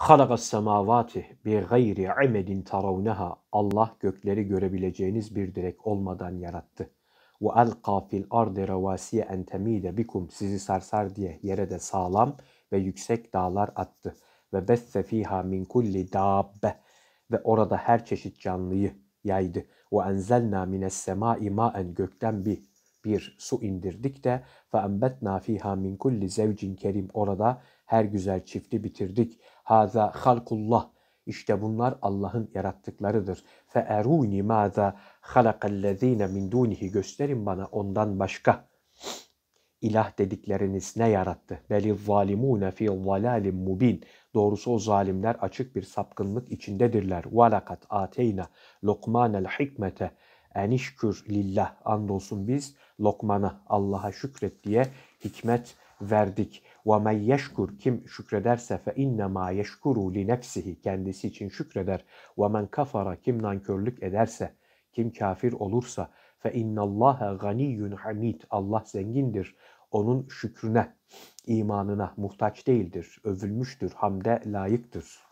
Halakas semavati bi gayri amedin taravneha. Allah gökleri görebileceğiniz bir direk olmadan yarattı. Ve alqa fil ardi revasiye en temide bikum. Sizi sarsar diye yere de sağlam ve yüksek dağlar attı. Ve besse fiha min kulli Ve orada her çeşit canlıyı yaydı. Ve enzelna mines semai maen gökten bir bir su indirdik de فَاَنْبَتْنَا ف۪يهَا مِنْ كُلِّ زَوْجٍ kerim orada her güzel çifti bitirdik. Haza halkullah işte bunlar Allah'ın yarattıklarıdır. فَاَرُونِ مَاذَا خَلَقَ الَّذ۪ينَ مِنْ دُونِهِ Gösterin bana ondan başka ilah dedikleriniz ne yarattı? Beli zalimune fi zalalim mubin. Doğrusu o zalimler açık bir sapkınlık içindedirler. Velakat ateyna lukmanel hikmete. Enişkür lillah andolsun biz Lokman'a Allah'a şükret diye hikmet verdik. Ve men yeşkur kim şükrederse fe inne ma yeşkuru li nefsihi kendisi için şükreder. Ve men kafara kim nankörlük ederse kim kafir olursa fe innallaha ganiyyun hamid Allah zengindir onun şükrüne imanına muhtaç değildir övülmüştür hamde layıktır